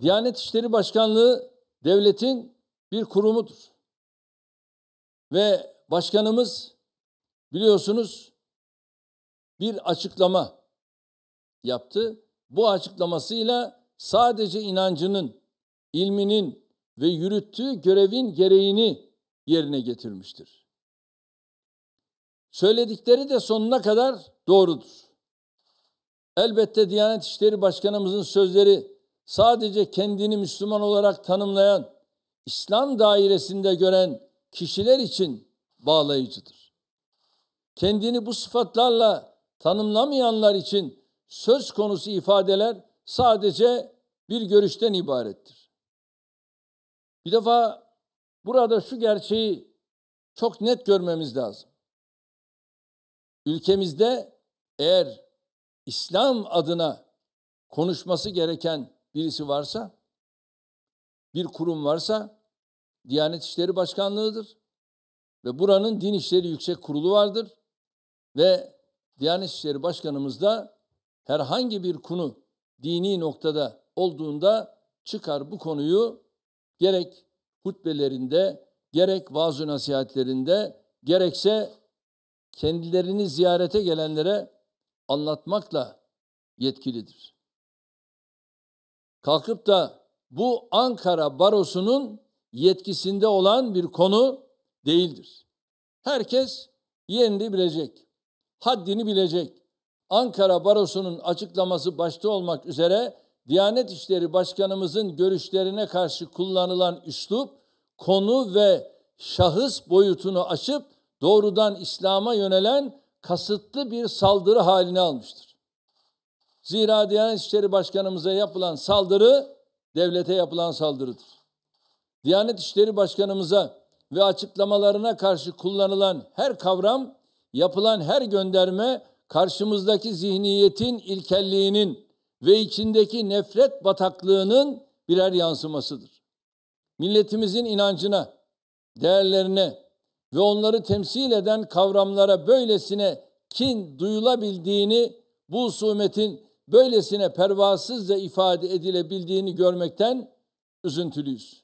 Diyanet İşleri Başkanlığı devletin bir kurumudur. Ve başkanımız biliyorsunuz bir açıklama yaptı. Bu açıklamasıyla sadece inancının, ilminin ve yürüttüğü görevin gereğini yerine getirmiştir. Söyledikleri de sonuna kadar doğrudur. Elbette Diyanet İşleri Başkanımızın sözleri sadece kendini Müslüman olarak tanımlayan, İslam dairesinde gören kişiler için bağlayıcıdır. Kendini bu sıfatlarla tanımlamayanlar için söz konusu ifadeler sadece bir görüşten ibarettir. Bir defa burada şu gerçeği çok net görmemiz lazım. Ülkemizde eğer İslam adına konuşması gereken birisi varsa, bir kurum varsa Diyanet İşleri Başkanlığı'dır. Ve buranın Din İşleri Yüksek Kurulu vardır. Ve Diyanet İşleri Başkanımız da herhangi bir konu dini noktada olduğunda çıkar bu konuyu gerek hutbelerinde, gerek vaaz nasihatlerinde, gerekse kendilerini ziyarete gelenlere anlatmakla yetkilidir kalkıp da bu Ankara Barosu'nun yetkisinde olan bir konu değildir. Herkes yerini bilecek, haddini bilecek. Ankara Barosu'nun açıklaması başta olmak üzere Diyanet İşleri Başkanımızın görüşlerine karşı kullanılan üslup konu ve şahıs boyutunu aşıp doğrudan İslam'a yönelen kasıtlı bir saldırı haline almıştır. Zira Diyanet İşleri Başkanımıza yapılan saldırı devlete yapılan saldırıdır. Diyanet İşleri Başkanımıza ve açıklamalarına karşı kullanılan her kavram, yapılan her gönderme karşımızdaki zihniyetin ilkelliğinin ve içindeki nefret bataklığının birer yansımasıdır. Milletimizin inancına, değerlerine ve onları temsil eden kavramlara böylesine kin duyulabildiğini bu husumetin böylesine pervasızca ifade edilebildiğini görmekten üzüntülüyüz.